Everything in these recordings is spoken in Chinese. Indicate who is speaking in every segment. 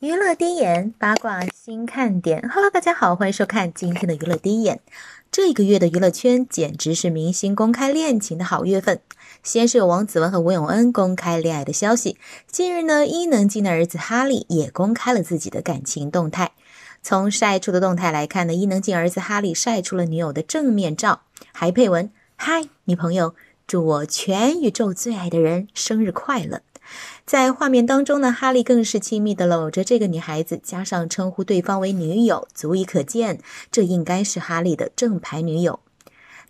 Speaker 1: 娱乐第一眼，八卦新看点。Hello，大家好，欢迎收看今天的娱乐第一眼。这个月的娱乐圈，简直是明星公开恋情的好月份。先是有王子文和吴永恩公开恋爱的消息，近日呢，伊能静的儿子哈利也公开了自己的感情动态。从晒出的动态来看呢，伊能静儿子哈利晒出了女友的正面照，还配文：“嗨，女朋友，祝我全宇宙最爱的人生日快乐。”在画面当中呢，哈利更是亲密的搂着这个女孩子，加上称呼对方为女友，足以可见，这应该是哈利的正牌女友。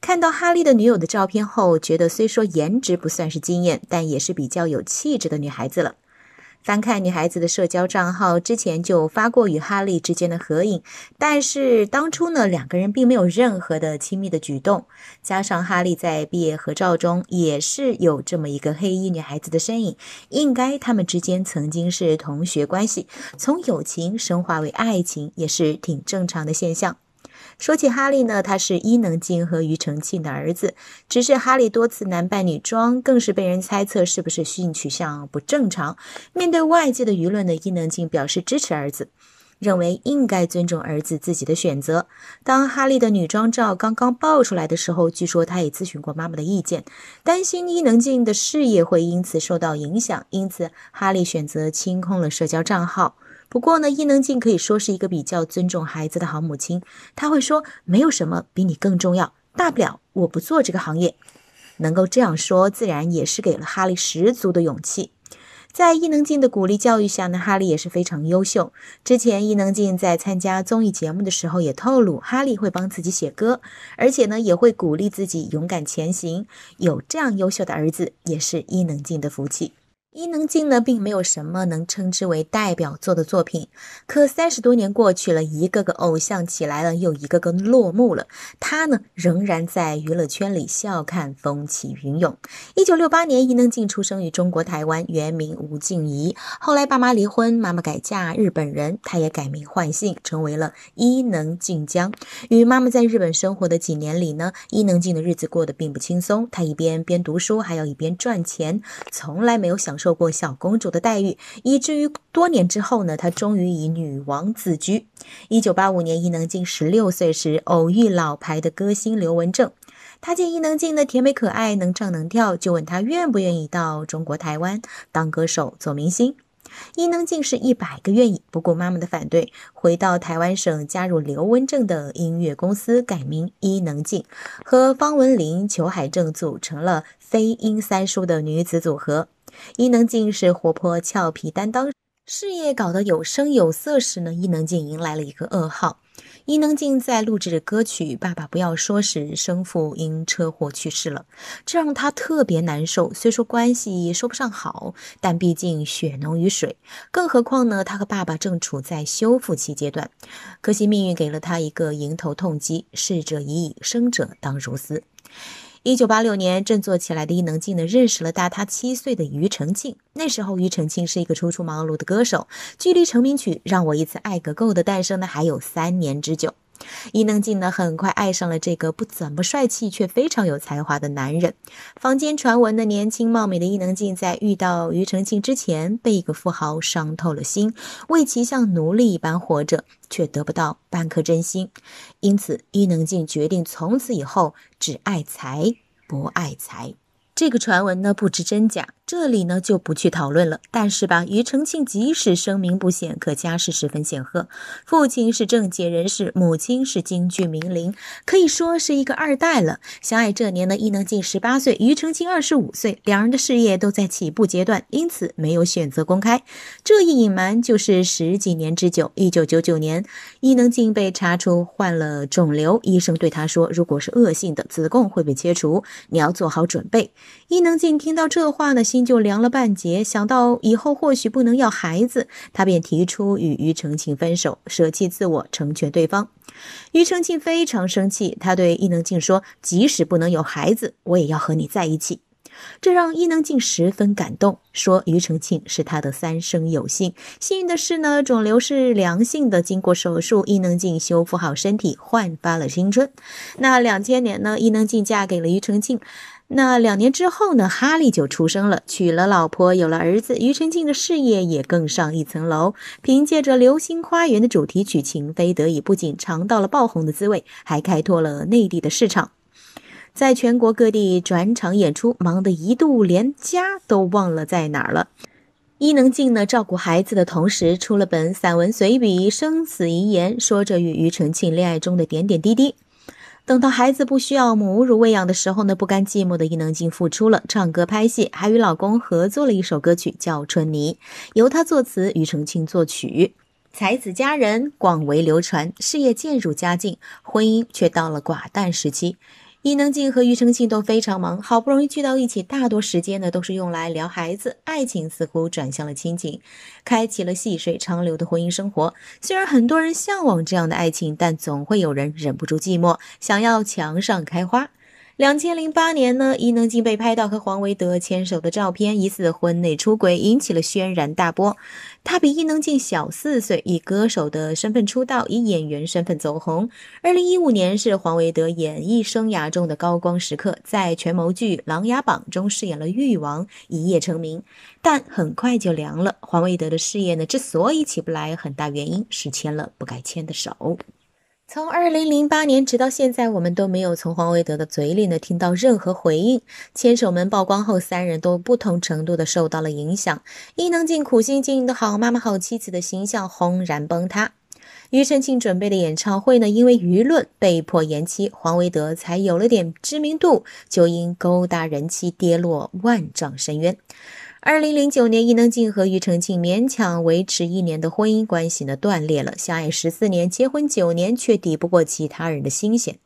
Speaker 1: 看到哈利的女友的照片后，觉得虽说颜值不算是惊艳，但也是比较有气质的女孩子了。翻看女孩子的社交账号，之前就发过与哈利之间的合影，但是当初呢，两个人并没有任何的亲密的举动，加上哈利在毕业合照中也是有这么一个黑衣女孩子的身影，应该他们之间曾经是同学关系，从友情升华为爱情也是挺正常的现象。说起哈利呢，他是伊能静和庾澄庆的儿子。只是哈利多次男扮女装，更是被人猜测是不是性取向不正常。面对外界的舆论呢，伊能静表示支持儿子，认为应该尊重儿子自己的选择。当哈利的女装照刚刚爆出来的时候，据说他也咨询过妈妈的意见，担心伊能静的事业会因此受到影响，因此哈利选择清空了社交账号。不过呢，伊能静可以说是一个比较尊重孩子的好母亲。她会说：“没有什么比你更重要，大不了我不做这个行业。”能够这样说，自然也是给了哈利十足的勇气。在伊能静的鼓励教育下呢，哈利也是非常优秀。之前伊能静在参加综艺节目的时候也透露，哈利会帮自己写歌，而且呢，也会鼓励自己勇敢前行。有这样优秀的儿子，也是伊能静的福气。伊能静呢，并没有什么能称之为代表作的作品。可三十多年过去了，一个个偶像起来了，又一个个落幕了。她呢，仍然在娱乐圈里笑看风起云涌。一九六八年，伊能静出生于中国台湾，原名吴静怡。后来爸妈离婚，妈妈改嫁日本人，她也改名换姓，成为了伊能静江。与妈妈在日本生活的几年里呢，伊能静的日子过得并不轻松。她一边边读书，还要一边赚钱，从来没有享受。受过小公主的待遇，以至于多年之后呢，她终于以女王自居。一九八五年，伊能静十六岁时，偶遇老牌的歌星刘文正。他见伊能静的甜美可爱，能唱能跳，就问她愿不愿意到中国台湾当歌手、做明星。伊能静是一百个愿意，不顾妈妈的反对，回到台湾省，加入刘文正的音乐公司，改名伊能静，和方文琳、裘海正组成了飞鹰三叔的女子组合。伊能静是活泼俏皮担当，事业搞得有声有色时呢，伊能静迎来了一个噩耗。伊能静在录制歌曲《爸爸不要说》时，生父因车祸去世了，这让她特别难受。虽说关系说不上好，但毕竟血浓于水，更何况呢，她和爸爸正处在修复期阶段。可惜命运给了她一个迎头痛击，逝者已矣，生者当如斯。一九八六年，振作起来的伊能静呢，认识了大他七岁的庾澄庆。那时候，庾澄庆是一个初出茅庐的歌手，距离成名曲《让我一次爱个够》的诞生呢，还有三年之久。伊能静呢，很快爱上了这个不怎么帅气却非常有才华的男人。坊间传闻的年轻貌美的伊能静，在遇到庾澄庆之前，被一个富豪伤透了心，为其像奴隶一般活着，却得不到半颗真心。因此，伊能静决定从此以后只爱财，不爱财。这个传闻呢，不知真假。这里呢就不去讨论了。但是吧，庾澄庆即使声名不显，可家世十分显赫，父亲是政界人士，母亲是京剧名伶，可以说是一个二代了。相爱这年呢，伊能静十八岁，庾澄庆二十五岁，两人的事业都在起步阶段，因此没有选择公开。这一隐瞒就是十几年之久。一九九九年，伊能静被查出患了肿瘤，医生对他说：“如果是恶性的，子宫会被切除，你要做好准备。”伊能静听到这话呢。心就凉了半截，想到以后或许不能要孩子，他便提出与庾澄庆分手，舍弃自我，成全对方。庾澄庆非常生气，他对伊能静说：“即使不能有孩子，我也要和你在一起。”这让伊能静十分感动，说：“庾澄庆是她的三生有幸。”幸运的是呢，肿瘤是良性的，经过手术，伊能静修复好身体，焕发了青春。那两千年呢，伊能静嫁给了庾澄庆。那两年之后呢？哈利就出生了，娶了老婆，有了儿子。庾澄庆的事业也更上一层楼，凭借着《流星花园》的主题曲《情非得已》，不仅尝到了爆红的滋味，还开拓了内地的市场，在全国各地转场演出，忙得一度连家都忘了在哪儿了。伊能静呢，照顾孩子的同时，出了本散文随笔《生死遗言》，说着与庾澄庆恋爱中的点点滴滴。等到孩子不需要母乳喂养的时候呢，不甘寂寞的伊能静复出了，唱歌、拍戏，还与老公合作了一首歌曲，叫《春泥》，由她作词，庾澄庆作曲，才子佳人广为流传，事业渐入佳境，婚姻却到了寡淡时期。伊能静和庾澄庆都非常忙，好不容易聚到一起，大多时间呢都是用来聊孩子。爱情似乎转向了亲情，开启了细水长流的婚姻生活。虽然很多人向往这样的爱情，但总会有人忍不住寂寞，想要墙上开花。两千零八年呢，伊能静被拍到和黄维德牵手的照片，疑似婚内出轨，引起了轩然大波。他比伊能静小四岁，以歌手的身份出道，以演员身份走红。二零一五年是黄维德演艺生涯中的高光时刻，在权谋剧《琅琊榜》中饰演了誉王，一夜成名。但很快就凉了。黄维德的事业呢，之所以起不来，很大原因是牵了不该牵的手。从二零零八年直到现在，我们都没有从黄维德的嘴里呢听到任何回应。牵手门曝光后，三人都不同程度的受到了影响。伊能静苦心经营的好妈妈、好妻子的形象轰然崩塌。庾澄庆准备的演唱会呢，因为舆论被迫延期。黄维德才有了点知名度，就因勾搭人妻跌落万丈深渊。二零零九年，伊能静和庾澄庆勉强维持一年的婚姻关系呢，断裂了。相爱十四年，结婚九年，却抵不过其他人的心鲜。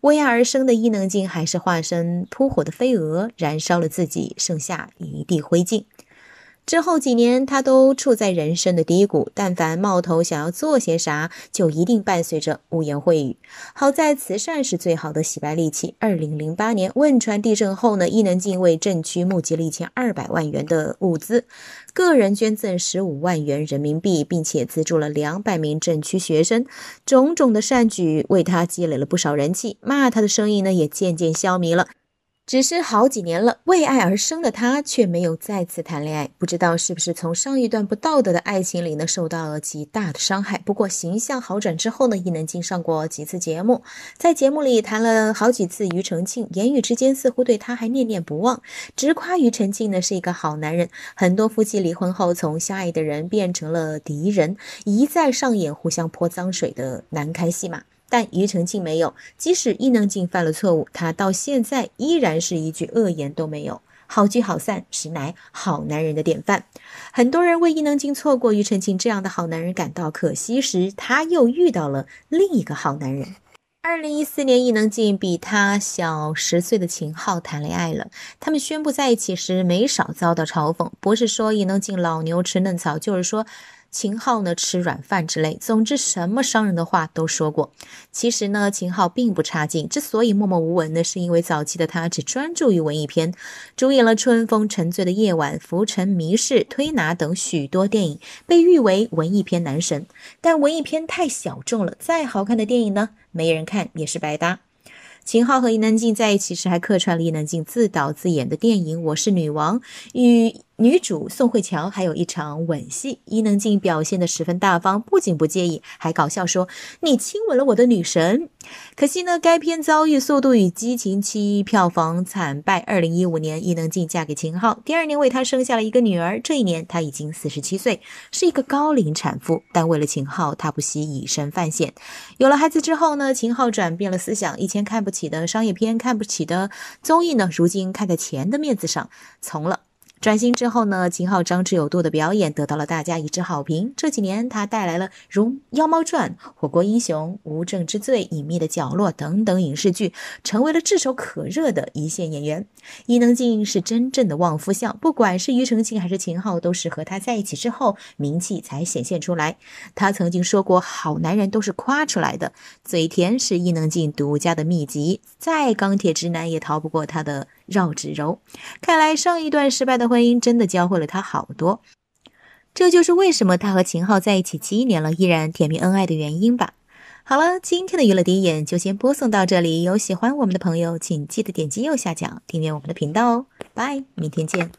Speaker 1: 为爱而生的伊能静，还是化身扑火的飞蛾，燃烧了自己，剩下一地灰烬。之后几年，他都处在人生的低谷。但凡冒头想要做些啥，就一定伴随着污言秽语。好在慈善是最好的洗白利器。二零零八年汶川地震后呢，伊能静为震区募集了一千二百万元的物资，个人捐赠十五万元人民币，并且资助了两百名震区学生。种种的善举为他积累了不少人气，骂他的声音呢也渐渐消弭了。只是好几年了，为爱而生的他却没有再次谈恋爱，不知道是不是从上一段不道德的爱情里呢受到了极大的伤害。不过形象好转之后呢，伊能静上过几次节目，在节目里谈了好几次庾澄庆，言语之间似乎对他还念念不忘，直夸庾澄庆呢是一个好男人。很多夫妻离婚后，从相爱的人变成了敌人，一再上演互相泼脏水的难堪戏码。但庾澄庆没有，即使伊能静犯了错误，他到现在依然是一句恶言都没有。好聚好散，实乃好男人的典范。很多人为伊能静错过庾澄庆这样的好男人感到可惜时，他又遇到了另一个好男人。二零一四年，伊能静比他小十岁的秦昊谈恋爱了。他们宣布在一起时，没少遭到嘲讽，不是说伊能静老牛吃嫩草，就是说。秦昊呢，吃软饭之类，总之什么伤人的话都说过。其实呢，秦昊并不差劲，之所以默默无闻呢，是因为早期的他只专注于文艺片，主演了《春风沉醉的夜晚》《浮沉迷室》《推拿》等许多电影，被誉为文艺片男神。但文艺片太小众了，再好看的电影呢，没人看也是白搭。秦昊和伊能静在一起时，还客串了伊能静自导自演的电影《我是女王》与。女主宋慧乔还有一场吻戏，伊能静表现得十分大方，不仅不介意，还搞笑说：“你亲吻了我的女神。”可惜呢，该片遭遇《速度与激情七》，票房惨败。二零一五年，伊能静嫁给秦昊，第二年为他生下了一个女儿。这一年，她已经四十七岁，是一个高龄产妇，但为了秦昊，她不惜以身犯险。有了孩子之后呢，秦昊转变了思想，以前看不起的商业片、看不起的综艺呢，如今看在钱的面子上从了。转型之后呢，秦昊张弛有度的表演得到了大家一致好评。这几年，他带来了《如妖猫传》《火锅英雄》《无证之罪》《隐秘的角落》等等影视剧，成为了炙手可热的一线演员。伊能静是真正的旺夫相，不管是庾澄庆还是秦昊，都是和她在一起之后名气才显现出来。她曾经说过：“好男人都是夸出来的，嘴甜是伊能静独家的秘籍，再钢铁直男也逃不过她的。”绕指柔，看来上一段失败的婚姻真的教会了他好多。这就是为什么他和秦昊在一起七年了，依然甜蜜恩爱的原因吧。好了，今天的娱乐第一眼就先播送到这里。有喜欢我们的朋友，请记得点击右下角订阅我们的频道哦。拜，明天见。